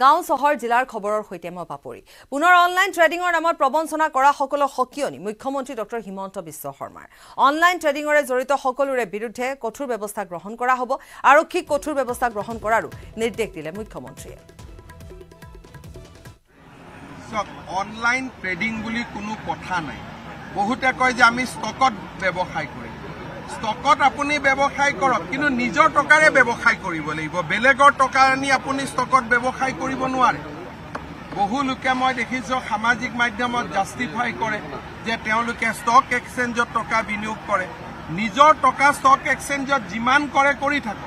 গাঁও চহৰ জিলাৰ খবৰৰ সৈতে মই পাপৰি পুনৰ অনলাইন ট্ৰেডিঙৰ নামত প্ৰবঞ্চনা কৰা সকলৰ সকিয়নি মুখ্যমন্ত্ৰী ডক্টৰ হিমন্ত বিশ্ব শৰ্মাৰ অনলাইন ট্ৰেডিঙৰে জড়িত সকলোৰে বিৰুদ্ধে কঠোৰ ব্যৱস্থা গ্ৰহণ কৰা হ'ব আৰক্ষীক কঠোৰ ব্যৱস্থা গ্ৰহণ কৰাৰো নিৰ্দেশ দিলে মুখ্যমন্ত্ৰীয়ে অনলাইন ট্ৰেডিং বুলি কোনো কথা নাই বহুতে কয় যে আমি ষ্টকত ব্যৱসায় কৰিম ষ্টকত আপুনি ব্যৱসায় কৰক কিন্তু নিজৰ টকাৰে ব্যৱসায় কৰিব লাগিব বেলেগৰ টকা আনি আপুনি ষ্টকত ব্যৱসায় কৰিব নোৱাৰে বহু লোকে মই দেখিছোঁ সামাজিক মাধ্যমত জাষ্টিফাই কৰে যে তেওঁলোকে ষ্টক এক্সেঞ্জত টকা বিনিয়োগ কৰে নিজৰ টকা ষ্টক এক্সেঞ্জত যিমান কৰে কৰি থাকে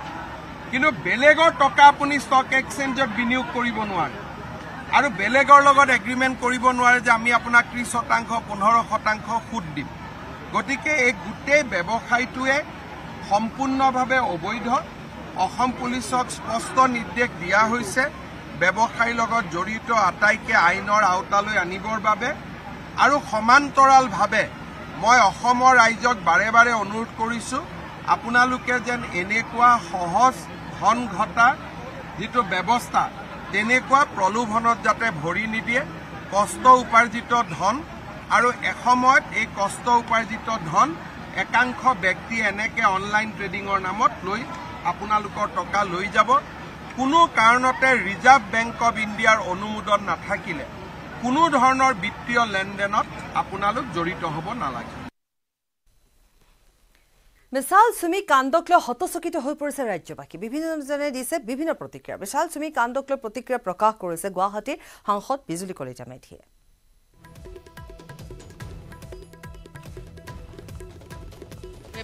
কিন্তু বেলেগৰ টকা আপুনি ষ্টক এক্সেঞ্জত বিনিয়োগ কৰিব নোৱাৰে আৰু বেলেগৰ লগত এগ্ৰিমেণ্ট কৰিব নোৱাৰে যে আমি আপোনাক ত্ৰিছ শতাংশ পোন্ধৰ শতাংশ সুদ দিম গতিকে এই গোটেই ব্যৱসায়টোৱে সম্পূৰ্ণভাৱে অবৈধ অসম পুলিচক স্পষ্ট নিৰ্দেশ দিয়া হৈছে ব্যৱসায়ৰ লগত জড়িত আটাইকে আইনৰ আওতালৈ আনিবৰ বাবে আৰু সমান্তৰালভাৱে মই অসমৰ ৰাইজক বাৰে বাৰে অনুৰোধ কৰিছোঁ আপোনালোকে যেন এনেকুৱা সহজ ধন ঘটা যিটো ব্যৱস্থা তেনেকুৱা প্ৰলোভনত যাতে ভৰি নিদিয়ে কষ্ট উপাৰ্জিত ধন আৰু এসময়ত এই কষ্ট উপাৰ্জিত ধন একাংশ ব্যক্তি এনেকে অনলাইন ট্ৰেডিঙৰ নামত লৈ আপোনালোকৰ টকা লৈ যাব কোনো কাৰণতে ৰিজাৰ্ভ বেংক অৱ ইণ্ডিয়াৰ অনুমোদন নাথাকিলে কোনো ধৰণৰ বিত্তীয় লেনদেনত আপোনালোক জড়িত হ'ব নালাগে বিশাল চুমি কাণ্ডক লৈ হতচকিত হৈ পৰিছে ৰাজ্যবাসী বিভিন্নজনে দিছে বিভিন্ন প্ৰতিক্ৰিয়া বিশাল চুমি কাণ্ডক লৈ প্ৰতিক্ৰিয়া প্ৰকাশ কৰিছে গুৱাহাটীৰ সাংসদ বিজুলী কলিতা মেধিয়ে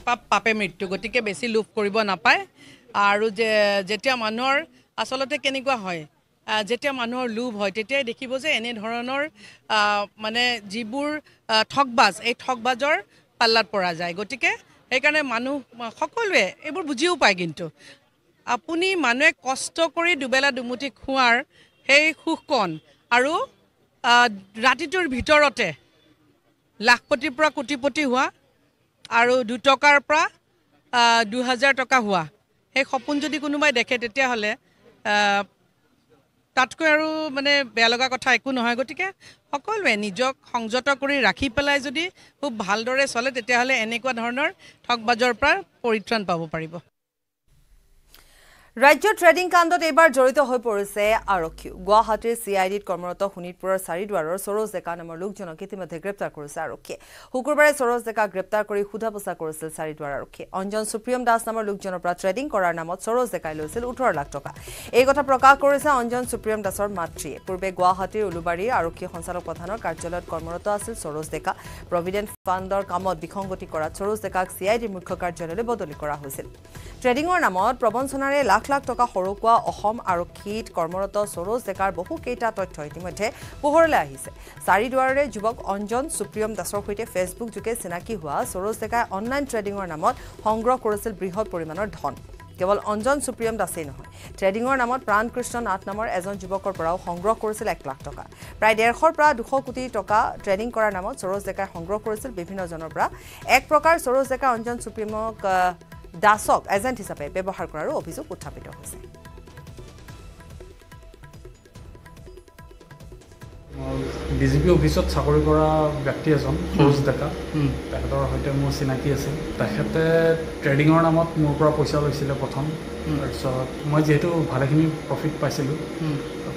পাপ পাপে মৃত্যু গতিকে বেছি লোভ কৰিব নাপায় আৰু যে যেতিয়া মানুহৰ আচলতে কেনেকুৱা হয় যেতিয়া মানুহৰ লোভ হয় তেতিয়াই দেখিব যে এনেধৰণৰ মানে যিবোৰ ঠগবাজ এই ঠগবাজৰ পাল্লাত পৰা যায় গতিকে সেইকাৰণে মানুহ সকলোৱে এইবোৰ বুজিও পায় কিন্তু আপুনি মানুহে কষ্ট কৰি দুবেলা দুমুঠি খোৱাৰ সেই সুখকণ আৰু ৰাতিটোৰ ভিতৰতে লাখপতিৰ পৰা কোটিপতি হোৱা আৰু দুটকাৰ পৰা দুহেজাৰ টকা হোৱা সেই সপোন যদি কোনোবাই দেখে তেতিয়াহ'লে তাতকৈ আৰু মানে বেয়া লগা কথা একো নহয় গতিকে সকলোৱে নিজক সংযত কৰি ৰাখি পেলাই যদি খুব ভালদৰে চলে তেতিয়াহ'লে এনেকুৱা ধৰণৰ ঠগবাজৰ পৰা পৰিত্ৰাণ পাব পাৰিব ৰাজ্য ট্ৰেডিং কাণ্ডত এইবাৰ জড়িত হৈ পৰিছে আৰক্ষীও গুৱাহাটীৰ চি আই ডিত কৰ্মৰত শোণিতপুৰৰ চাৰিদুৱাৰৰ সৰোজ ডেকা নামৰ লোকজনক ইতিমধ্যে গ্ৰেপ্তাৰ কৰিছে আৰক্ষীয়ে শুকুৰবাৰে সৰোজ ডেকা গ্ৰেপ্তাৰ কৰি সোধা পোছা কৰিছিল চাৰিদুৱাৰ আৰক্ষীয়ে অঞ্জন সুপ্ৰিয়ম দাস নামৰ লোকজনৰ পৰা ট্ৰেডিং কৰাৰ নামত সৰোজ ডেকাই লৈছিল ওঠৰ লাখ টকা এই কথা প্ৰকাশ কৰিছে অঞ্জন সুপ্ৰিয়ম দাসৰ মাতৃয়ে পূৰ্বে গুৱাহাটীৰ উলুবাৰীৰ আৰক্ষী সঞ্চালক প্ৰধানৰ কাৰ্যালয়ত কৰ্মৰত আছিল সৰোজ ডেকা প্ৰভিডেণ্ট ফাণ্ডৰ কামত বিসংগতি কৰাত চৰোজ ডেকাক চি আই ডিৰ মুখ্য কাৰ্যালয়লৈ বদলি কৰা হৈছিল ট্ৰেডিঙৰ নামত প্ৰবঞ্চনাৰে লাখ লাখ টকা সৰকোৱা অসম আৰক্ষীত কৰ্মৰত চৰোজ ডেকাৰ বহুকেইটা তথ্য ইতিমধ্যে পোহৰলৈ আহিছে চাৰিদুৱাৰৰে যুৱক অঞ্জন সুপ্ৰিয়ম দাসৰ সৈতে ফেচবুক যোগে চিনাকি হোৱা চৰোজ ডেকাই অনলাইন ট্ৰেডিঙৰ নামত সংগ্ৰহ কৰিছিল বৃহৎ পৰিমাণৰ ধন কেৱল অঞ্জন সুপ্ৰিয়ম দাসেই নহয় ট্ৰেডিঙৰ নামত প্ৰাণকৃষ্ণ নাথ নামৰ এজন যুৱকৰ পৰাও সংগ্ৰহ কৰিছিল এক লাখ টকা প্ৰায় ডেৰশৰ পৰা দুশ কোটি টকা ট্ৰেডিং কৰাৰ নামত সৰোজ ডেকাই সংগ্ৰহ কৰিছিল বিভিন্নজনৰ পৰা এক প্ৰকাৰ সৰোজ ডেকা অঞ্জন সুপ্ৰিয়মক দাসক এজেণ্ট হিচাপে ব্যৱহাৰ কৰাৰো অভিযোগ উত্থাপিত হৈছে ডি জি পি অফিচত চাকৰি কৰা ব্যক্তি এজন সৰুজ ডেকা তেখেতৰ সৈতে মোৰ চিনাকি আছিল তেখেতে ট্ৰেডিঙৰ নামত মোৰ পৰা পইচা লৈছিলে প্ৰথম তাৰপিছত মই যিহেতু ভালেখিনি প্ৰফিট পাইছিলোঁ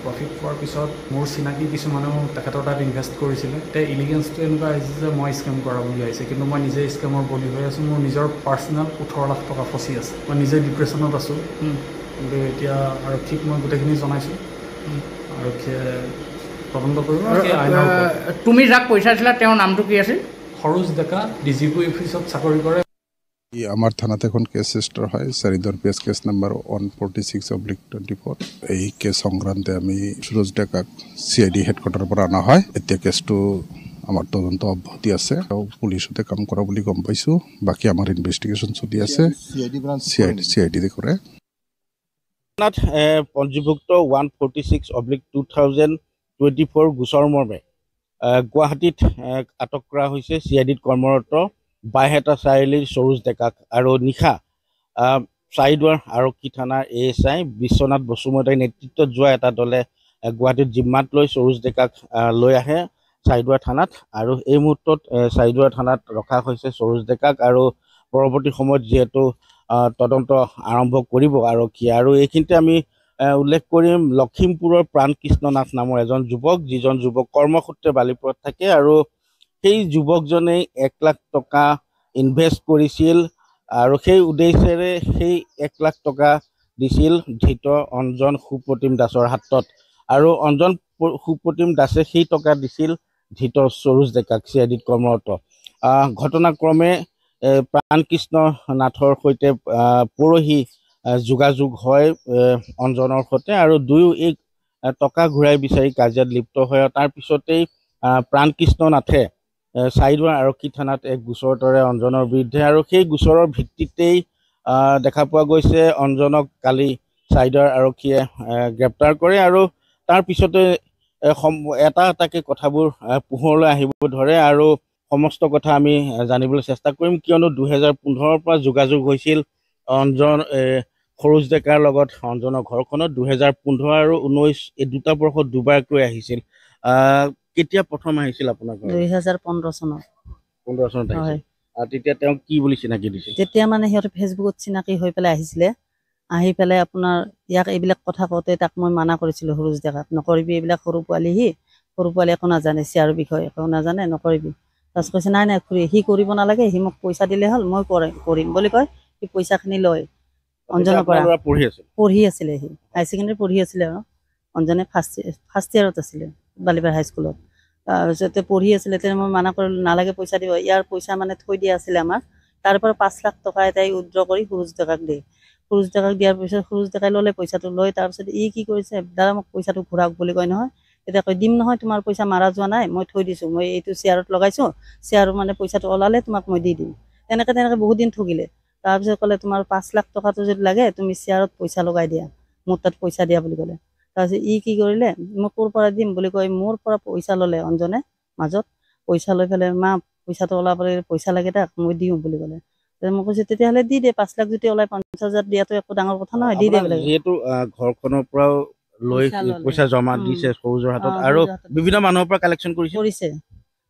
প্ৰফিট পোৱাৰ পিছত মোৰ চিনাকি কিছুমানেও তেখেতৰ তাত ইনভেষ্ট কৰিছিলে তে ইলিগেঞ্চটো এনেকুৱা আহিছে যে মই স্কেম কৰা বুলি আহিছে কিন্তু মই নিজে স্কেমৰ বলি হৈ আছোঁ মোৰ নিজৰ পাৰ্চনেল ওঠৰ লাখ টকা ফচি আছে মই নিজে ডিপ্ৰেশ্যনত আছোঁ কিন্তু এতিয়া আৰক্ষীক মই গোটেইখিনি জনাইছোঁ আৰক্ষীয়ে তদন্ত কৰিব তুমি যাক পইচাইছিলা তেওঁৰ নামটো কি আছিল Saroj Deka D G P অফিচত চাকৰি কৰে ই আমাৰ থানাত এখন কেছ ৰেজিষ্টাৰ হয় চাৰিদৰ P S case number one forty six oblique twenty four এই কেছ সংক্ৰান্তে আমি সুৰজ ডেকাক চি আই ডি হেডকোৱাৰ্টাৰ পৰা অনা হয় এতিয়া কেছটো আমাৰ তদন্ত অব্যাহতি আছে আৰু পুলিচতে কাম কৰা বুলি গম পাইছোঁ বাকী আমাৰ ইনভেষ্টিগেশ্যন চলি আছে C I D C I ডিতে কৰে থানাত পঞ্জীভুক্ত one forty six oblique two thousand twenty four গোচৰ মৰ্মে গুৱাহাটীত আটক কৰা হৈছে চি আই ডিত কৰ্মৰত বাইহেতা চাৰিআলিৰ সৰোজ ডেকাক আৰু নিশা চাইদুৱাৰ আৰক্ষী থানাৰ A S I Biswanath Basumatary নেতৃত্বত যোৱা এটা দলে গুৱাহাটীত জিম্মাত লৈ সৰোজ ডেকাক লৈ আহে চাৰিদুৱাৰ থানাত আৰু এই মুহূৰ্তত চাইদুৱাৰ থানাত ৰখা হৈছে সৰোজ ডেকাক আৰু পৰৱৰ্তী সময়ত যিহেতু তদন্ত আৰম্ভ কৰিব আৰক্ষীয়ে আৰু এইখিনিতে আমি উল্লেখ কৰিম লখিমপুৰৰ প্ৰাণ কৃষ্ণ নাথ নামৰ এজন যুৱক যিজন যুৱক কৰ্মসূত্ৰে বালিপুৰত থাকে আৰু সেই যুৱকজনেই এক লাখ টকা ইনভেষ্ট কৰিছিল আৰু সেই উদ্দেশ্যেৰে সেই এক লাখ টকা দিছিল ধৃত অঞ্জন সুপ্ৰতিম দাসৰ হাতত আৰু অঞ্জন সুপ্ৰতিম দাসে সেই টকা দিছিল ধৃত সৰুজ ডেকাক চি আই ডিত কৰ্মৰত ঘটনাক্ৰমে প্ৰাণ কৃষ্ণ নাথৰ সৈতে পৰহি যোগাযোগ হয় অঞ্জনৰ সৈতে আৰু দুয়ো এই টকা ঘূৰাই বিচাৰি কাজিয়াত লিপ্ত হয় আৰু তাৰপিছতেই নাথে চাইদুৱা আৰক্ষী থানাত এক গোচৰ তৰে অঞ্জনৰ বিৰুদ্ধে আৰু সেই গোচৰৰ ভিত্তিতেই দেখা পোৱা গৈছে অঞ্জনক কালি চাইদুৱাৰ আৰক্ষীয়ে গ্ৰেপ্তাৰ কৰে আৰু তাৰপিছতে এটা এটাকে কথাবোৰ পোহৰলৈ আহিব ধৰে আৰু সমস্ত কথা আমি জানিবলৈ চেষ্টা কৰিম কিয়নো দুহেজাৰ পোন্ধৰৰ পৰা যোগাযোগ হৈছিল অঞ্জন সৰোজ ডেকাৰ লগত সঞ্জনৰ ঘৰখনত দুহেজাৰ পোন্ধৰ আৰু ঊনৈছ এই দুটা বৰ্ষত দুবাৰকৈ আহিছিল কেতিয়া প্ৰথম আহিছিল আপোনাৰ দুহেজাৰ পোন্ধৰ চনত পোন্ধৰ চনত আহিছিল তেতিয়া তেওঁ কি বুলি চিনাকি দিছিল তেতিয়া মানে সিহঁতে ফেচবুকত চিনাকি হৈ পেলাই আহিছিলে আহি পেলাই আপোনাৰ ইয়াক এইবিলাক কথা কওঁতে তাক মই মানা কৰিছিলোঁ সৰোজ ডেকাক নকৰিবি এইবিলাক সৰু পোৱালি সি সৰু পোৱালি একো নাজানে চিয়াৰৰ বিষয়ে একো নাজানে নকৰিবি তাৰপিছত কৈছে নাই নাই খুৰী সি কৰিব নালাগে সি মোক পইচা দিলে হ'ল মই কৰিম বুলি কয় সি পইচাখিনি লয় অঞ্জনৰ পৰা পঢ়ি আছিল পঢ়ি আছিলে সি হাই ছেকেণ্ডেৰী পঢ়ি আছিলে আৰু অঞ্জনে ফাৰ্ষ্ট ফাৰ্ষ্ট ইয়াৰত আছিলে বালিপাৰ হাইস্কুলত তাৰপিছতে পঢ়ি আছিলে তেতিয়া মই মানা কৰিলোঁ নালাগে পইচা দিব ইয়াৰ পইচা মানে থৈ দিয়া আছিলে আমাৰ তাৰ পৰা পাঁচ লাখ টকা এটাই উইড্ৰ কৰি সুৰুজ ডেকাক দিয়ে সুৰুজ ডেকাক দিয়াৰ পিছত সুৰুজ ডেকাই ল'লে পইচাটো লৈ তাৰপিছত ই কি কৰিছে দাদা মোক পইচাটো ঘূৰাওক বুলি কয় নহয় তেতিয়া কৈ দিম নহয় তোমাৰ পইচা মাৰা যোৱা নাই মই থৈ দিছোঁ মই এইটো চেয়াৰত লগাইছোঁ চেয়াৰ মানে পইচাটো ওলালে তোমাক মই দি দিম তেনেকৈ তেনেকৈ বহুত দিন থগিলে তাৰপিছত ক'লে তোমাৰ পাঁচ লাখ টকাটো যদি লাগে তুমি চেয়াৰত পইচা লগাই দিয়া মোৰ তাত পইচা দিয়া বুলি ক'লে তাৰপিছত ই কি কৰিলে মই ক'ৰ পৰা দিম বুলি কৈ মোৰ পৰা পইচা ল'লে অঞ্জনে মাজত পইচা লৈ পেলাই মা পইচাটো ওলাব পইচা লাগে তাক মই দিওঁ বুলি ক'লে মই কৈছোঁ তেতিয়াহ'লে দি দে পাঁচ লাখ যদি ওলাই পঞ্চাছ হাজাৰ দিয়াটো একো ডাঙৰ কথা নহয় দি দে বোলে যিহেতু ঘৰখনৰ পৰাও লৈ পইচা জমা দিছে সৰু যোৰহাটত আৰু বিভিন্ন মানুহৰ পৰা কালেকশ্যন কৰিছে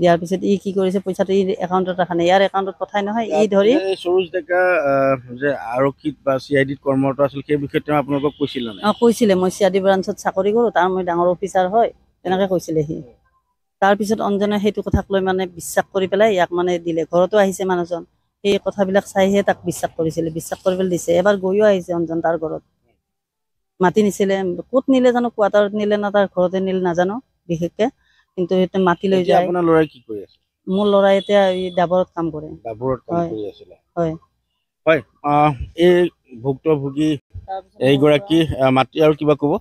দিয়াৰ পিছত ই কি কৰিছে পইচাটো ই একাউণ্টত ৰখা নাই ইয়াৰ একাউণ্টত পঠাই নহয় ই ধৰি সৰোজ ডেকা যে আৰক্ষীত বা চি আই ডিত কৰ্মৰত আছিল সেই বিষয়ে আপোনালোকক কৈছিল অঁ কৈছিলে মই চি আই ডি ব্ৰাঞ্চত চাকৰি কৰোঁ তাৰ মই ডাঙৰ অফিচাৰ হয় তেনেকৈ কৈছিলে সি তাৰপিছত অঞ্জনে সেইটো কথাক লৈ মানে বিশ্বাস কৰি পেলাই ইয়াক মানে দিলে ঘৰতো আহিছে মানুহজন সেই কথাবিলাক চাইহে তাক বিশ্বাস কৰিছিলে বিশ্বাস কৰি পেলাই দিছে এবাৰ গৈও আহিছে অঞ্জন তাৰ ঘৰত মাতি নিছিলে ক'ত নিলে জানো কোৱাটাৰত নিলে না তাৰ ঘৰতে নিলে নাজানো বিশেষকৈ কিন্তু এটা মাটি লৈ যায় আপোনাৰ লৰাই কি কৰি আছে মোৰ লৰাই এটা ডাবৰত কাম কৰে ডাবৰত কাম কৰি আছে হয় হয় এই ভুক্তভোগী এই গৰাকী মাটি আৰু কিবা কব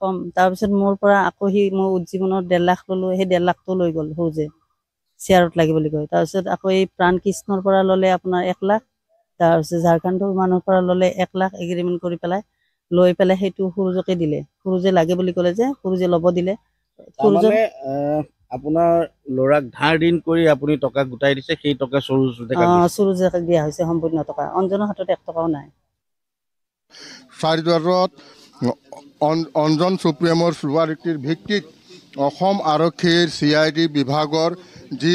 কম তাৰপিছত মোৰ পৰা আকৌ সি মই উজ্জীৱনৰ ডেৰ লাখ ললো সেই ডেৰ লাখটো লৈ গ'ল সৌ যে চেয়াৰত লাগে বুলি কয় তাৰপিছত আকৌ এই প্ৰাণকৃষ্ণৰ পৰা ল'লে আপোনাৰ এক লাখ তাৰপিছত ঝাৰখণ্ডৰ মানুহৰ পৰা ল'লে এক লাখ এগ্ৰিমেণ্ট কৰি পেলাই লৈ পেলাই সেইটো সুৰুজকে দিলে সুৰুজে লাগে বুলি ক'লে যে সুৰুজে ল'ব দিলে তাৰমানে আপোনাৰ লৰাক ধাৰ দিন কৰি আপুনি টকা গোটাই দিছে সেই টকা সৰুজ সৰুজ দিয়া হৈছে সম্পূৰ্ণ টকা অঞ্জনৰ হাতত এক টকাও নাই চাৰিদুৱাৰত অঞ্জন সুপ্ৰিয়ামৰ চুবাৰীটিৰ ভিত্তিত অসম আৰক্ষীৰ চি আই ডি বিভাগৰ যি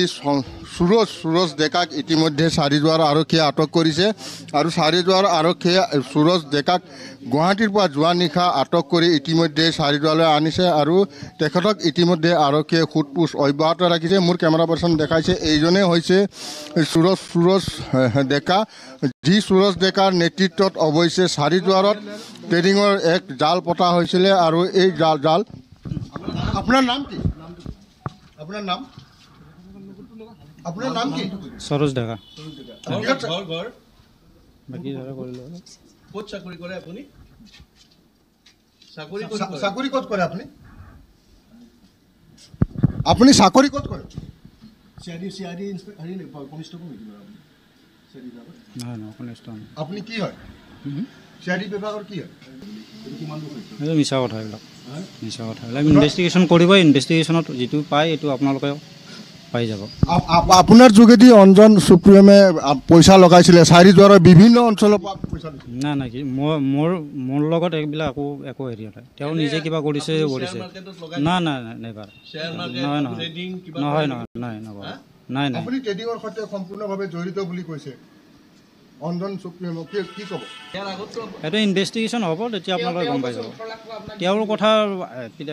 সুৰজ সুৰজ ডেকাক ইতিমধ্যে চাৰিদুৱাৰ আৰক্ষীয়ে আটক কৰিছে আৰু চাৰিদুৱাৰ আৰক্ষীয়ে সুৰজ ডেকাক গুৱাহাটীৰ পৰা যোৱা নিশা আটক কৰি ইতিমধ্যে চাৰিদুৱাৰলৈ আনিছে আৰু তেখেতক ইতিমধ্যে আৰক্ষীয়ে সোধ সোধপোছ অব্যাহত ৰাখিছে মোৰ কেমেৰা পাৰ্চন দেখাইছে এইজনে হৈছে সুৰজ সুৰজ ডেকা যি সুৰজ ডেকাৰ নেতৃত্বত অৱশ্যে চাৰিদুৱাৰত ট্ৰেডিঙৰ এক জাল পতা হৈছিলে আৰু এই জাল জাল আপোনাৰ নাম কি আপোনাৰ নাম আপোনাৰ নাম কি সৰোজ ডেকা বাকী ধৰা কৰিলো ক'ত চাকৰি কৰে আপুনি চাকৰি ক'ত কৰে আপুনি আপুনি চাকৰি ক'ত কৰে মিছা কথা এইবিলাক মিছা কথা এইবিলাক ইনভেষ্টিগেশ্যন কৰিব ইনভেষ্টিগেশ্যনত যিটো পায় এইটো আপোনালোকে পাই যাব আপোনাৰ যোগেদি অঞ্জন সুপ্ৰিয়মে পইচা লগাইছিলে চাৰিদুৱাৰৰ বিভিন্ন অঞ্চলৰ পৰা পইচা নাই নাই কি মই মোৰ মোৰ লগত এইবিলাক একো একো হেৰি নাই তেওঁ নিজে কিবা কৰিছে কৰিছে নাই নাই নাই নেবাৰ নহয় নহয় নহয় নহয় নাই নহয় নাই নাই আপুনি ট্ৰেডিঙৰ সৈতে সম্পূৰ্ণভাৱে জড়িত বুলি কৈছে এইটো ইনভেষ্টিগেশ্যন হ'ব তেতিয়া আপোনালোকে গম পাই যাব তেওঁৰ কথা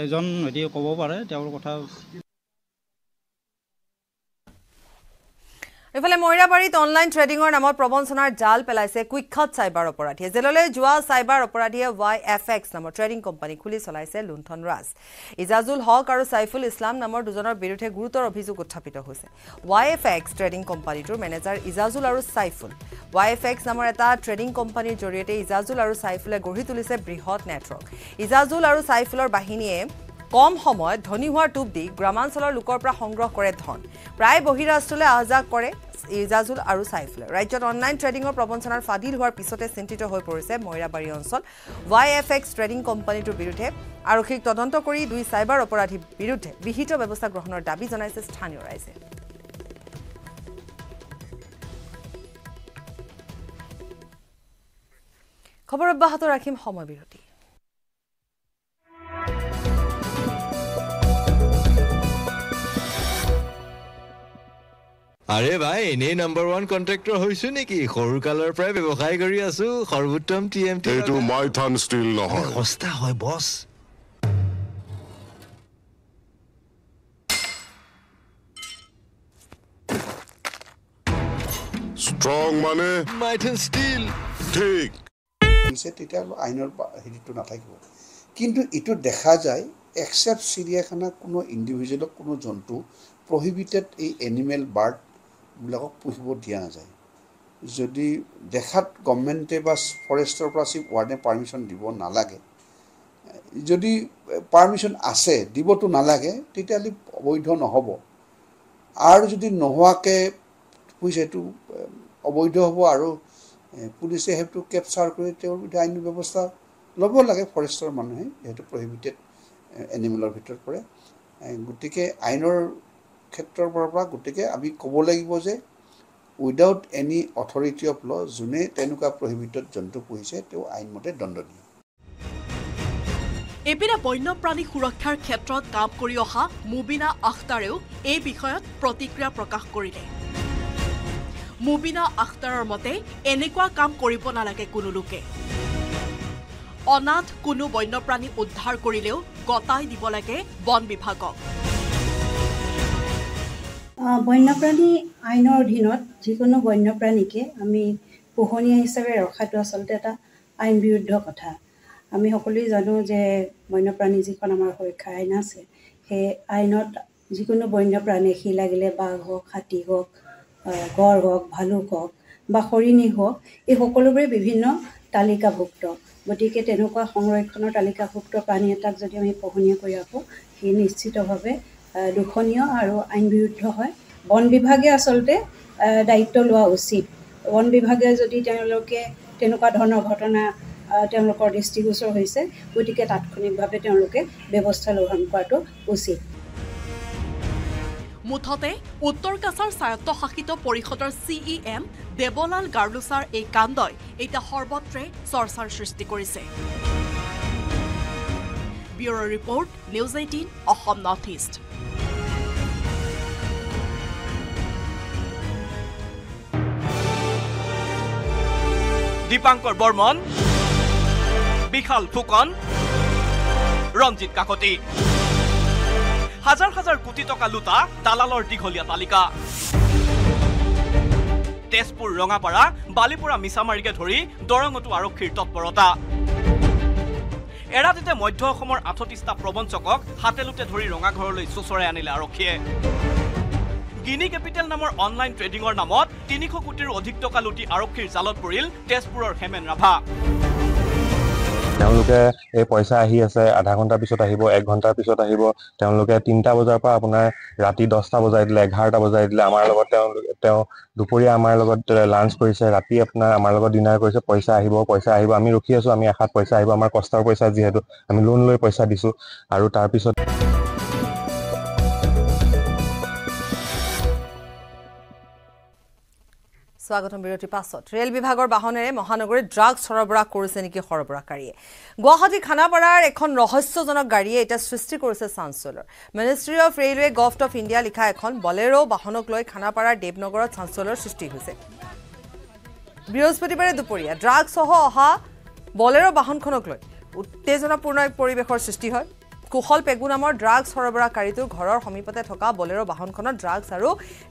এজন হেৰি ক'ব পাৰে তেওঁৰ কথা ইফালে মৈৰাবাৰীত অনলাইন ট্ৰেডিঙৰ নামত প্ৰবঞ্চনাৰ জাল পেলাইছে কুখ্যাত চাইবাৰ অপৰাধীয়ে জেললৈ যোৱা চাইবাৰ অপৰাধীয়ে ৱাই এফ এক্স নামৰ ট্ৰেডিং কোম্পানী খুলি চলাইছে লুণ্ঠন ৰাজ ইজাজুল হক আৰু ছাইফুল ইছলাম নামৰ দুজনৰ বিৰুদ্ধে গুৰুতৰ অভিযোগ উত্থাপিত হৈছে ৱাই এফ এক্স ট্ৰেডিং কোম্পানীটোৰ মেনেজাৰ ইজাজুল আৰু ছাইফুল ৱাই এফ এক্স নামৰ এটা ট্ৰেডিং কোম্পানীৰ জৰিয়তে ইজাজুল আৰু ছাইফুলে গঢ়ি তুলিছে বৃহৎ নেটৱৰ্ক ইজাজুল আৰু ছাইফুলৰ বাহিনীয়ে কম সময়ত ধনী হোৱাৰ টোপ দি গ্ৰামাঞ্চলৰ লোকৰ পৰা সংগ্ৰহ কৰে ধন প্ৰায় বহিৰাষ্ট্ৰলৈ আহ যাহ কৰে ইজাজুল আৰু চাইফুলে ৰাজ্যত অনলাইন ট্ৰেডিঙৰ প্ৰবঞ্চনাৰ ফাদিল হোৱাৰ পিছতে চিন্তিত হৈ পৰিছে মৈৰাবাৰী অঞ্চল ৱাই এফ এক্স ট্ৰেডিং কোম্পানীটোৰ বিৰুদ্ধে আৰক্ষীক তদন্ত কৰি দুই চাইবাৰ অপৰাধীৰ বিৰুদ্ধে বিহিত ব্যৱস্থা গ্ৰহণৰ দাবী জনাইছে স্থানীয় ৰাইজে খবৰ অব্যাহত ৰাখিম সময় বিৰতি আৰে ভাই এনেই নাম্বাৰ ওৱান কন্ট্ৰাক্টৰ হয়েছো নাকি সৰু কালেৰ প্ৰায় ব্যবসায় কৰে আছো সৰ্বোত্তম টি এম টি হয় বস আইনৰ হেৰিটো নাথাকিব কিন্তু এইটো দেখা যায় একচেপ্ট চিৰিয়াখানা কোনো ইণ্ডিভিজুৱেলক কোনো জন্তু প্ৰহিবিটেড এই এনিমেল বাৰ্ড বিলাকক পুহিব দিয়া নাযায় যদি দেখাত গভমেণ্টে বা ফৰেষ্টৰ পৰা চিফ ৱাৰ্ডে পাৰ্মিশ্যন দিব নালাগে যদি পাৰ্মিশ্যন আছে দিবতো নালাগে তেতিয়াহ'লে অবৈধ নহ'ব আৰু যদি নোহোৱাকৈ পুহিছে সেইটো অবৈধ হ'ব আৰু পুলিচে সেইটো কেপচাৰ কৰি তেওঁৰ বিৰুদ্ধে আইনী ব্যৱস্থা ল'ব লাগে ফৰেষ্টৰ মানুহে যিহেতু প্ৰহিবিটেড এনিমেলৰ ভিতৰত পৰে গতিকে আইনৰ ক্ষেত্ৰৰ পৰা গতিকে আমি ক'ব লাগিব যে without any authority of law যোনে তেনেকুৱা প্ৰহিবিত জন্তু পুহিছে তেওঁ আইনমতে দণ্ডনীয় ইপিনে বন্যপ্ৰাণী সুৰক্ষাৰ ক্ষেত্ৰত কাম কৰি অহা মুবিনা আখতাৰেও এই বিষয়ত প্ৰতিক্ৰিয়া প্ৰকাশ কৰিলে মুবিনা আখতাৰৰ মতে এনেকুৱা কাম কৰিব নালাগে কোনো লোকে অনাথ কোনো বন্যপ্ৰাণী উদ্ধাৰ কৰিলেও গতাই দিব লাগে বন বিভাগক বন্যপ্ৰাণী আইনৰ অধীনত যিকোনো বন্যপ্ৰাণীকে আমি পোহনীয়া হিচাপে ৰখাটো আচলতে এটা আইন বিৰুদ্ধ কথা আমি সকলোৱে জানো যে বন্যপ্ৰাণী যিখন আমাৰ সুৰক্ষা আইন আছে সেই আইনত যিকোনো বন্যপ্ৰাণী সি লাগিলে বাঘ হওক হাতী হওক গড় হওক ভালুক হওক বা হৰিণী হওক এই সকলোবোৰে বিভিন্ন তালিকাভুক্ত গতিকে তেনেকুৱা সংৰক্ষণৰ তালিকাভুক্ত প্ৰাণী এটাক যদি আমি পোহনীয়া কৰি ৰাখোঁ সি নিশ্চিতভাৱে দুখনীয় আৰু আইন বিৰুদ্ধ হয় বন বিভাগে আচলতে দায়িত্ব লোৱা উচিত বন বিভাগে যদি তেওঁলোকে তেনেকুৱা ধৰণৰ ঘটনা তেওঁলোকৰ দৃষ্টিগোচৰ হৈছে গতিকে তাৎক্ষণিকভাৱে তেওঁলোকে ব্যৱস্থা গ্ৰহণ কৰাটো উচিত মুঠতে উত্তৰ কাছাৰ স্বায়ত্তশাসিত পৰিষদৰ C E M Devlal Garlosa এই কাণ্ডই এতিয়া সৰ্বত্ৰে চৰ্চাৰ সৃষ্টি কৰিছে bureau' report news eighteen Assam north east Dipankar Barman Bishal Phukan Ranjit Kakati হাজাৰ হাজাৰ কোটি টকা লুটা দালালৰ দীঘলীয়া তালিকা তেজপুৰ ৰঙাপাৰা বালিপুৰা মিছামাৰীকে ধৰি দৰঙতো আৰক্ষীৰ তৎপৰতা এৰাতিতে মধ্য অসমৰ আঠত্ৰিছটা প্ৰবঞ্চকক হাতে লোটে ধৰি ৰঙাঘৰলৈ চোচৰাই আনিলে আৰক্ষীয়ে গিনি কেপিটেল নামৰ অনলাইন ট্ৰেডিঙৰ নামত তিনিশ কোটিৰো অধিক টকা লুটি আৰক্ষীৰ জালত পৰিল তেজপুৰৰ হেমেন ৰাভা তেওঁলোকে এই পইচা আহি আছে আধা ঘণ্টাৰ পিছত আহিব এক ঘণ্টাৰ পিছত আহিব তেওঁলোকে তিনিটা বজাৰ পৰা আপোনাৰ ৰাতি দহটা বজাই দিলে এঘাৰটা বজাই দিলে আমাৰ লগত তেওঁলোকে তেওঁ দুপৰীয়া আমাৰ লগত লাঞ্চ কৰিছে ৰাতি আপোনাৰ আমাৰ লগত ডিনাৰ কৰিছে পইচা আহিব পইচা আহিব আমি ৰখি আছোঁ আমি এসাত পইচা আহিব আমাৰ কষ্টৰ পইচা যিহেতু আমি লোন লৈ পইচা দিছোঁ আৰু তাৰপিছত স্বাগতম বিৰতিৰ পাছত ৰেল বিভাগৰ বাহনেৰে মহানগৰীত ড্ৰাগছ সৰবৰাহ কৰিছে নেকি সৰবৰাহকাৰীয়ে গুৱাহাটী খানাপাৰাৰ এখন ৰহস্যজনক গাড়ীয়ে এতিয়া সৃষ্টি কৰিছে চাঞ্চলৰ ministry of railway gov of India লিখা এখন বলেৰ' বাহনক লৈ খানাপাৰাৰ দেৱনগৰত চাঞ্চলৰ সৃষ্টি হৈছে বৃহস্পতিবাৰে দুপৰীয়া ড্ৰাগছসহ অহা বলেৰ' বাহনখনক লৈ উত্তেজনাপূৰ্ণ এক পৰিৱেশৰ সৃষ্টি হয় কুশল পেগু নামৰ ড্ৰাগছ সৰবৰাহকাৰীটোৰ ঘৰৰ সমীপতে থকা বলেৰ' বাহনখনত ড্ৰাগছ আৰু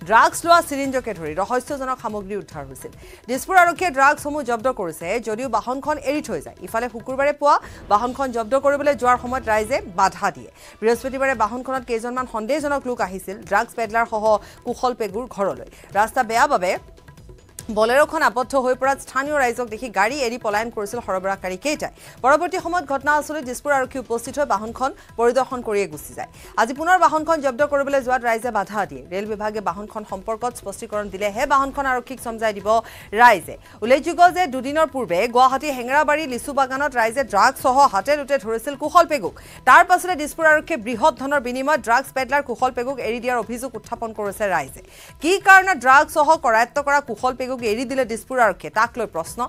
ড্ৰাগছ লোৱা চিলিঞ্জকে ধৰি ৰহস্যজনক সামগ্ৰী উদ্ধাৰ হৈছিল দিছপুৰ আৰক্ষীয়ে ড্ৰাগছসমূহ জব্দ কৰিছে যদিও বাহনখন এৰি থৈ যায় ইফালে শুকুৰবাৰে পুৱা বাহনখন জব্দ কৰিবলৈ যোৱাৰ সময়ত ৰাইজে বাধা দিয়ে বৃহস্পতিবাৰে বাহনখনত কেইজনমান সন্দেহজনক লোক আহিছিল ড্ৰাগছ পেডলাৰসহ কুশল পেগুৰ ঘৰলৈ ৰাস্তা বেয়া বাবে বলেৰখন আবদ্ধ হৈ পৰাত স্থানীয় ৰাইজক দেখি গাড়ী এৰি পলায়ন কৰিছিল সৰবৰাহকাৰীকেইটাই পৰৱৰ্তী সময়ত ঘটনাস্থলীত দিছপুৰ আৰক্ষী উপস্থিত হৈ বাহনখন পৰিদৰ্শন কৰিয়ে গুচি যায় আজি পুনৰ বাহনখন জব্দ কৰিবলৈ যোৱাত ৰাইজে বাধা দিয়ে ৰেল বিভাগে বাহনখন সম্পৰ্কত স্পষ্টীকৰণ দিলেহে বাহনখন আৰক্ষীক চমজাই দিব ৰাইজে উল্লেখযোগ্য যে দুদিনৰ পূৰ্বে গুৱাহাটী হেঙৰাবাৰী বাগানত ৰাইজে ড্ৰাগছসহ হাতে লোটে ধৰিছিল কুশল পেগুক তাৰ পাছতে দিছপুৰ আৰক্ষীয়ে বৃহৎ ধনৰ বিনিময়ত ড্ৰাগছ পেডলাৰ কুশল পেগুক এৰি দিয়াৰ অভিযোগ উত্থাপন কৰিছে ৰাইজে কি কাৰণে ড্ৰাগছসহ কৰায়ত্ব কৰা কুশল পেগু ৰাজ্যক এৰি দিলে দিছপুৰ আৰক্ষীয়ে তাক লৈ প্ৰশ্ন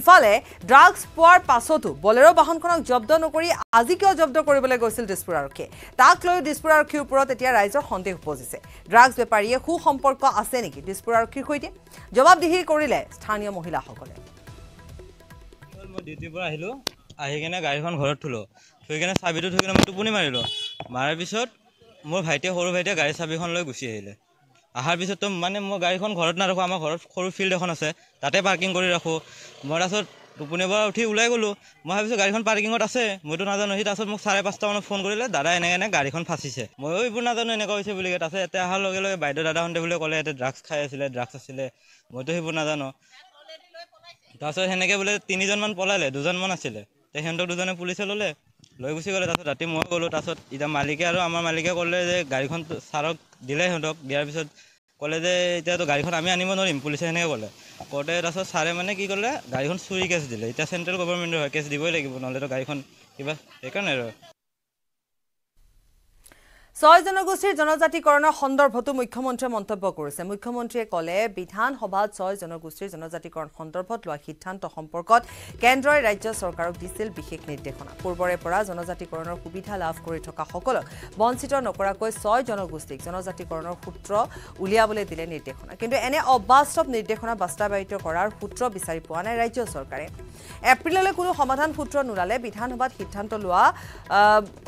ইফালে ড্ৰাগছ পোৱাৰ পাছতো বলেৰ বাহনখনক জব্দ নকৰি আজি কিয় জব্দ কৰিবলৈ গৈছিল দিছপুৰ আৰক্ষীয়ে তাক লৈ দিছপুৰ আৰক্ষীৰ ওপৰত এতিয়া ৰাইজৰ সন্দেহ উপজিছে ড্ৰাগছ বেপাৰীয়ে সু সম্পৰ্ক আছে নেকি দিছপুৰ আৰক্ষীৰ সৈতে জবাবদিহি কৰিলে স্থানীয় মহিলাসকলে আহি কিনে গাড়ীখন ঘৰত থলোঁ থৈ কিনে চাবিটো থৈ কিনে মই টোপনি মাৰিলোঁ মাৰাৰ পিছত মোৰ ভাইটিয়ে সৰু ভাইটিয়ে গাড়ী চাবিখন লৈ গুচি আহিলে অহাৰ পিছততো মানে মই গাড়ীখন ঘৰত নাৰাখোঁ আমাৰ ঘৰত সৰু ফিল্ড এখন আছে তাতে পাৰ্কিং কৰি ৰাখোঁ মই তাৰপিছত টোপনি পৰা উঠি ওলাই গ'লোঁ মই ভাবিছোঁ গাড়ীখন পাৰ্কিঙত আছে মইতো নাজানো সি তাৰপিছত মোক চাৰে পাঁচটামানত ফোন কৰিলে দাদা এনেকৈ এনেকৈ গাড়ীখন ফাঁচিছে ময়ো এইবোৰ নাজানো এনেকুৱা হৈছে বুলি তাৰপিছত এতিয়া অহাৰ লগে লগে বাইদেউ দাদাহঁতে বুলি ক'লে এতিয়া ড্ৰাগছ খাই আছিলে ড্ৰাগছ আছিলে মইতো সেইবোৰ নাজানো তাৰপিছত সেনেকৈ বোলে তিনিজনমান পলালে দুজনমান আছিলে তে সিহঁতক দুজনে পুলিচে ল'লে লৈ গুচি গ'লে তাৰপিছত ৰাতি মই গ'লোঁ তাৰপিছত এতিয়া মালিকে আৰু আমাৰ মালিকে ক'লে যে গাড়ীখন ছাৰক দিলে সিহঁতক দিয়াৰ পিছত ক'লে যে এতিয়াতো গাড়ীখন আমি আনিব নোৱাৰিম পুলিচে সেনেকৈ ক'লে কওঁতে তাৰপিছত ছাৰে মানে কি ক'লে গাড়ীখন চুৰি কেছ দিলে এতিয়া চেণ্ট্ৰেল গভৰ্ণমেণ্টৰ হয় কেছ দিবই লাগিব নহ'লেতো গাড়ীখন কিবা সেইকাৰণে আৰু ছয় জনগোষ্ঠীৰ জনজাতিকৰণৰ সন্দৰ্ভতো মুখ্যমন্ত্ৰীয়ে মন্তব্য কৰিছে মুখ্যমন্ত্ৰীয়ে ক'লে বিধানসভাত ছয় জনগোষ্ঠীৰ জনজাতিকৰণ সন্দৰ্ভত লোৱা সিদ্ধান্ত সম্পৰ্কত কেন্দ্ৰই ৰাজ্য চৰকাৰক দিছিল বিশেষ নিৰ্দেশনা পূৰ্বৰে পৰা জনজাতিকৰণৰ সুবিধা লাভ কৰি থকাসকলক বঞ্চিত নকৰাকৈ ছয় জনগোষ্ঠীক জনজাতিকৰণৰ সূত্ৰ উলিয়াবলৈ দিলে নিৰ্দেশনা কিন্তু এনে অবাস্তৱ নিৰ্দেশনা বাস্তৱায়িত কৰাৰ সূত্ৰ বিচাৰি পোৱা নাই ৰাজ্য চৰকাৰে এপ্ৰিললৈ কোনো সমাধান সূত্ৰ নোলালে বিধানসভাত সিদ্ধান্ত লোৱা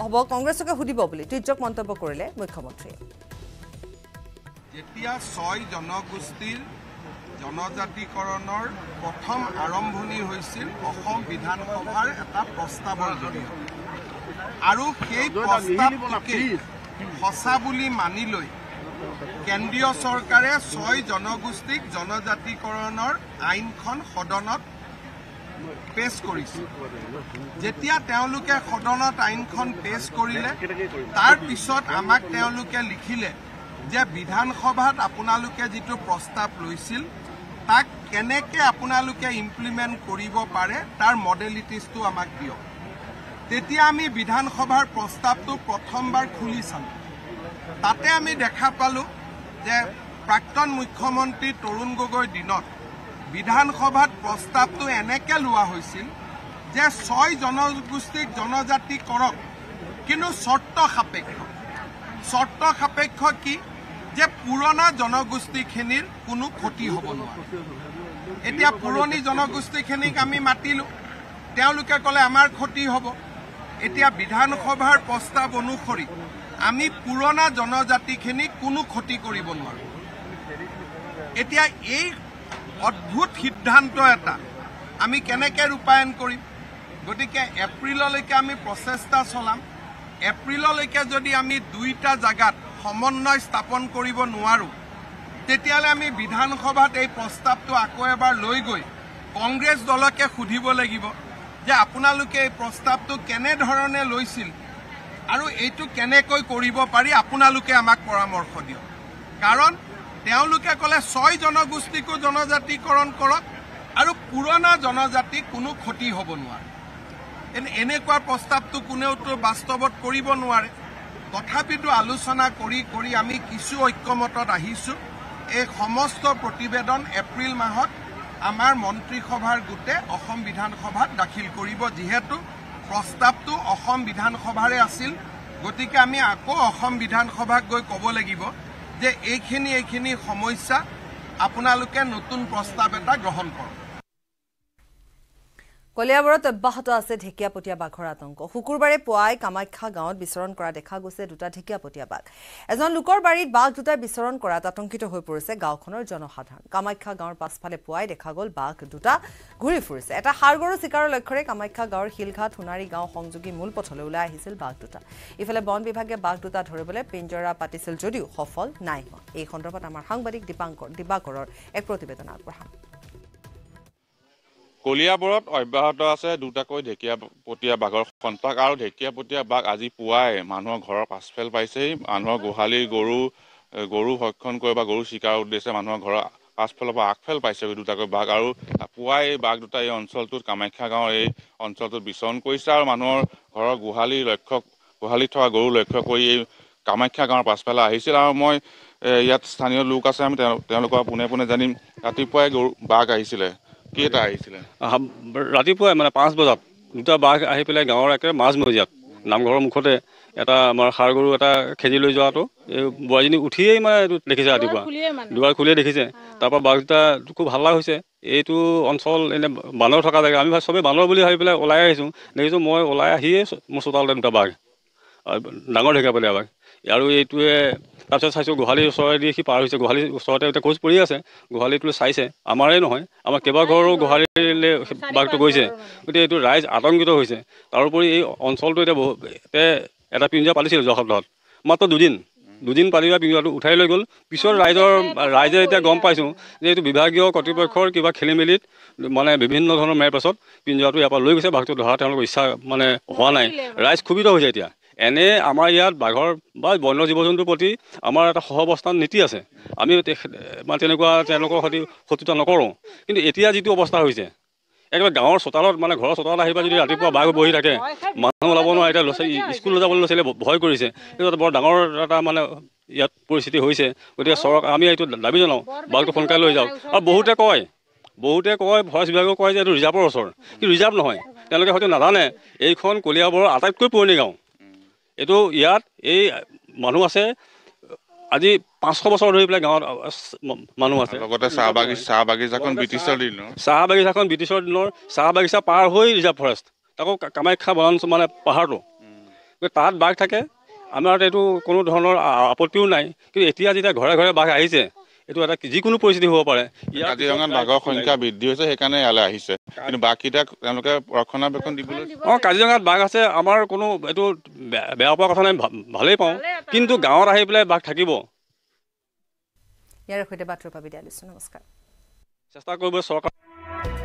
হ'ব কংগ্ৰেছকে সুধিব বুলি তীৰ্যক মন্তব্য কৰিলে মুখ্যমন্ত্ৰীয়ে যেতিয়া ছয় জনগোষ্ঠীৰ জনজাতিকৰণৰ প্ৰথম আৰম্ভণি হৈছিল অসম বিধানসভাৰ এটা প্ৰস্তাৱৰ জৰিয়তে আৰু সেই প্ৰস্তাৱটোকে সঁচা বুলি মানি লৈ কেন্দ্ৰীয় চৰকাৰে ছয় জনগোষ্ঠীক জনজাতিকৰণৰ আইনখন সদনত পেশ কৰিছে যেতিয়া তেওঁলোকে সদনত আইনখন পেশ কৰিলে তাৰ পিছত আমাক তেওঁলোকে লিখিলে যে বিধানসভাত আপোনালোকে যিটো প্ৰস্তাৱ লৈছিল তাক কেনেকৈ আপোনালোকে ইমপ্লিমেণ্ট কৰিব পাৰে তাৰ মডেলিটিছটো আমাক দিয়ক তেতিয়া আমি বিধানসভাৰ প্ৰস্তাৱটো প্ৰথমবাৰ খুলি চালোঁ তাতে আমি দেখা পালোঁ যে প্ৰাক্তন মুখ্যমন্ত্ৰী তৰুণ গগৈৰ দিনত বিধানসভাত প্ৰস্তাৱটো এনেকৈ লোৱা হৈছিল যে ছয় জনগোষ্ঠীক জনজাতি কৰক কিন্তু চৰ্ত সাপেক্ষ চৰ্ত সাপেক্ষ কি যে পুৰণা জনগোষ্ঠীখিনিৰ কোনো ক্ষতি হ'ব নোৱাৰে এতিয়া পুৰণি জনগোষ্ঠীখিনিক আমি মাতিলোঁ তেওঁলোকে ক'লে আমাৰ ক্ষতি হ'ব এতিয়া বিধানসভাৰ প্ৰস্তাৱ অনুসৰি আমি পুৰণা জনজাতিখিনিক কোনো ক্ষতি কৰিব নোৱাৰোঁ এতিয়া এই অদ্ভুত সিদ্ধান্ত এটা আমি কেনেকে ৰূপায়ণ কৰিম গতিকে এপ্ৰিললৈকে আমি প্ৰচেষ্টা চলাম এপ্ৰিললৈকে যদি আমি দুইটা জায়গাত সমন্বয় স্থাপন কৰিব নোৱাৰোঁ তেতিয়াহ'লে আমি বিধানসভাত এই প্ৰস্তাৱটো আকৌ এবাৰ লৈ গৈ কংগ্ৰেছ দলকে সুধিব লাগিব যে আপোনালোকে এই প্ৰস্তাৱটো কেনেধৰণে লৈছিল আৰু এইটো কেনেকৈ কৰিব পাৰি আপোনালোকে আমাক পৰামৰ্শ দিয়ক কাৰণ তেওঁলোকে ক'লে ছয় জনগোষ্ঠীকো জনজাতিকৰণ কৰক আৰু পুৰণা জনজাতি কোনো ক্ষতি হ'ব নোৱাৰে এনেকুৱা প্ৰস্তাৱটো কোনেওতো বাস্তৱত কৰিব নোৱাৰে তথাপিতো আলোচনা কৰি কৰি আমি কিছু ঐক্যমতত আহিছোঁ এই সমস্ত প্ৰতিবেদন এপ্ৰিল মাহত আমাৰ মন্ত্ৰীসভাৰ গোটে অসম বিধানসভাত দাখিল কৰিব যিহেতু প্ৰস্তাৱটো অসম বিধানসভাৰে আছিল গতিকে আমি আকৌ অসম বিধানসভাক গৈ ক'ব লাগিব যে এইখিনি এইখিনি সমস্যা আপোনালোকে নতুন প্ৰস্তাৱ এটা গ্ৰহণ কৰক কলিয়াবৰত অব্যাহত আছে ঢেকীয়া ঢেকীয়াপতীয়া বাঘৰ আতংক শুকুৰবাৰে পুৱাই কামাখ্যা গাঁৱত বিচৰণ কৰা দেখা গৈছে দুটা ঢেকীয়াপতীয়া বাঘ এজন লোকৰ বাৰীত বাঘ দুটাই বিচৰণ কৰাত আতংকিত হৈ পৰিছে গাঁওখনৰ জনসাধাৰণ কামাখ্যা গাঁৱৰ পাছফালে পুৱাই দেখা গ'ল বাঘ দুটা ঘূৰি ফুৰিছে এটা সাৰ গৰু চিকাৰৰ লক্ষ্যৰে কামাখ্যা গাঁৱৰ শিলঘাট সোণাৰী গাঁও সংযোগী মূল পথলৈ ওলাই আহিছিল বাঘ দুটা ইফালে বন বিভাগে বাঘ দুটা ধৰিবলৈ পিঞ্জৰা পাতিছিল যদিও সফল নাই হোৱা এই সন্দৰ্ভত আমাৰ সাংবাদিক দীপাংকৰ দিবাকৰৰ এক প্ৰতিবেদন আগবঢ়া কলিয়াবৰত অব্যাহত আছে দুটাকৈ ঢেকীয়া পতীয়া বাঘৰ সন্তাক আৰু ঢেকীয়া পতীয়া বাঘ আজি পুৱাই মানুহৰ ঘৰৰ পাছফেল পাইছেহি মানুহৰ গোহালি গৰু গৰু ভক্ষণ কৰে বা গৰু চিকাৰৰ উদ্দেশ্যে মানুহৰ ঘৰৰ পাছফালৰ পৰা আগফেল পাইছে দুটাকৈ বাঘ আৰু পুৱাই এই বাঘ দুটা এই অঞ্চলটোত কামাখ্যা গাঁৱৰ এই অঞ্চলটোত বিচৰণ কৰিছে আৰু মানুহৰ ঘৰৰ গোহালি লক্ষ্য গোহালিত থকা গৰু লক্ষ্য কৰি এই কামাখ্যা গাঁৱৰ পাছফালে আহিছিল আৰু মই ইয়াত স্থানীয় লোক আছে আমি তেওঁ তেওঁলোকৰ পোনে পোনে জানিম ৰাতিপুৱাই গৰু বাঘ আহিছিলে আহিছিলে ৰাতিপুৱাই মানে পাঁচ বজাত দুটা বাঘ আহি পেলাই গাঁৱৰ একে মাজমজিয়াত নামঘৰৰ মুখতে এটা আমাৰ সাৰ গৰু এটা খেজি লৈ যোৱাটো এই বোৱাৰীজনী উঠিয়েই মানে এইটো দেখিছে ৰাতিপুৱা দুৱাৰ খুলিয়েই দেখিছে তাৰপৰা বাঘ দুটা খুব হাল্লা হৈছে এইটো অঞ্চল এনে বান্দৰ থকা জেগা আমি চবেই বান্দৰ বুলি ভাবি পেলাই ওলাই আহিছোঁ দেখিছোঁ মই ওলাই আহিয়ে মোৰ চোতালতে দুটা বাঘ ডাঙৰ ঢেকীয়া পালে বাঘ আৰু এইটোৱে তাৰপিছত চাইছোঁ গোহালিৰ ওচৰেদি সি পাৰ হৈছে গোহালি ওচৰতে এতিয়া কোচ পৰি আছে গোহালিটো চাইছে আমাৰেই নহয় আমাৰ কেইবাঘৰো গোহালিলৈ বাঘটো গৈছে গতিকে এইটো ৰাইজ আতংকিত হৈছে তাৰোপৰি এই অঞ্চলটো এতিয়া বহু এটা পিঞ্জা পালিছিল যোৱা সপ্তাহত মাত্ৰ দুদিন দুদিন পালি বা পিঞ্জাটো উঠাই লৈ গ'ল পিছৰ ৰাইজৰ ৰাইজে এতিয়া গম পাইছোঁ যে এইটো বিভাগীয় কৰ্তৃপক্ষৰ কিবা খেলিমেলিত মানে বিভিন্ন ধৰণৰ মেৰ পাছত পিঞ্জাটো ইয়াৰ পৰা লৈ গৈছে বাঘটো ধৰা তেওঁলোকৰ ইচ্ছা মানে হোৱা নাই ৰাইজ ক্ষোভিত হৈছে এতিয়া এনে আমাৰ ইয়াত বাঘৰ বা বন্য জীৱ জন্তুৰ প্ৰতি আমাৰ এটা সহৱস্থান নীতি আছে আমি মানে তেনেকুৱা তেওঁলোকৰ সৈতে সতীত নকৰোঁ কিন্তু এতিয়া যিটো অৱস্থা হৈছে একেবাৰে গাঁৱৰ চোতালত মানে ঘৰৰ চোতালত আহিবা যদি ৰাতিপুৱা বাঘ বহি থাকে মানুহ ওলাব নোৱাৰে এতিয়া ল'ৰা ছোৱালী স্কুললৈ যাবলৈ ল'ৰা ছোৱালীয়ে ভয় কৰিছে এইটো বৰ ডাঙৰ এটা মানে ইয়াত পৰিস্থিতি হৈছে গতিকে চৰকাৰ আমি এইটো দাবী জনাওঁ বাঘটো সোনকালে লৈ যাওঁ আৰু বহুতে কয় বহুতে কয় ফৰেষ্ট বিভাগে কয় যে এইটো ৰিজাৰ্ভৰ ওচৰ কিন্তু ৰিজাৰ্ভ নহয় তেওঁলোকে হয়তো নাজানে এইখন কলিয়াবৰৰ আটাইতকৈ পুৰণি গাঁও এইটো ইয়াত এই মানুহ আছে আজি পাঁচশ বছৰ ধৰি পেলাই গাঁৱত মানুহ আছে লগতে চাহ বাগিচা চাহ বাগিচাখন ব্ৰিটিছৰ দিনৰ চাহ বাগিচাখন ব্ৰিটিছৰ দিনৰ চাহ বাগিচা পাৰ হৈ ৰিজাৰ্ভ ফৰেষ্ট তাকো কামাখ্যা বনাঞ্চ মানে পাহাৰটো তাত বাঘ থাকে আমাৰ এইটো কোনো ধৰণৰ আপত্তিও নাই কিন্তু এতিয়া যেতিয়া ঘৰে ঘৰে বাঘ আহিছে এইটো এটা যিকোনো পৰিস্থিতি হ'ব পাৰে কাজিৰঙাত বাঘৰ সংখ্যা বৃদ্ধি হৈছে সেইকাৰণে ইয়ালৈ আহিছে কিন্তু বাঘকেইটাক তেওঁলোকে ৰক্ষণাবেক্ষণ দিবলৈ অঁ কাজিৰঙাত বাঘ আছে আমাৰ কোনো এইটো বেয়া পোৱা কথা নাই ভালেই পাওঁ কিন্তু গাঁৱত আহি পেলাই বাঘ থাকিব ইয়াৰ সৈতে বাতৰি পাবি দিয়া দিছোঁ নমস্কাৰ চেষ্টা কৰিব চৰকাৰ